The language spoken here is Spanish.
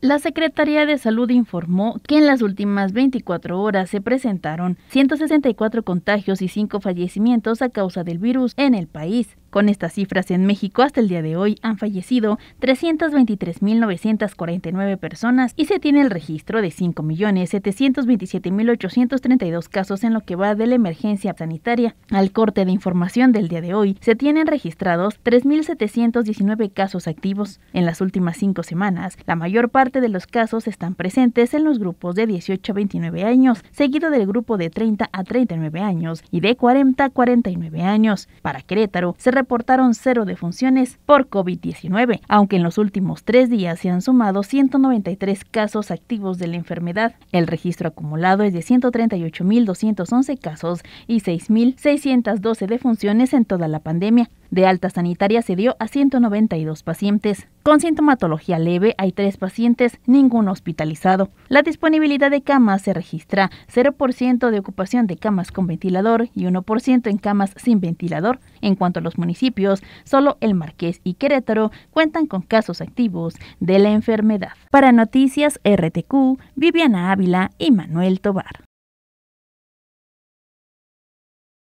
La Secretaría de Salud informó que en las últimas 24 horas se presentaron 164 contagios y 5 fallecimientos a causa del virus en el país. Con estas cifras en México hasta el día de hoy han fallecido 323.949 personas y se tiene el registro de 5.727.832 casos en lo que va de la emergencia sanitaria. Al corte de información del día de hoy se tienen registrados 3.719 casos activos. En las últimas cinco semanas, la mayor parte de los casos están presentes en los grupos de 18 a 29 años, seguido del grupo de 30 a 39 años y de 40 a 49 años. Para Querétaro, se reportaron cero defunciones por COVID-19, aunque en los últimos tres días se han sumado 193 casos activos de la enfermedad. El registro acumulado es de 138.211 casos y 6.612 defunciones en toda la pandemia de alta sanitaria se dio a 192 pacientes. Con sintomatología leve hay tres pacientes, ninguno hospitalizado. La disponibilidad de camas se registra 0% de ocupación de camas con ventilador y 1% en camas sin ventilador. En cuanto a los municipios, solo el Marqués y Querétaro cuentan con casos activos de la enfermedad. Para Noticias RTQ, Viviana Ávila y Manuel Tobar.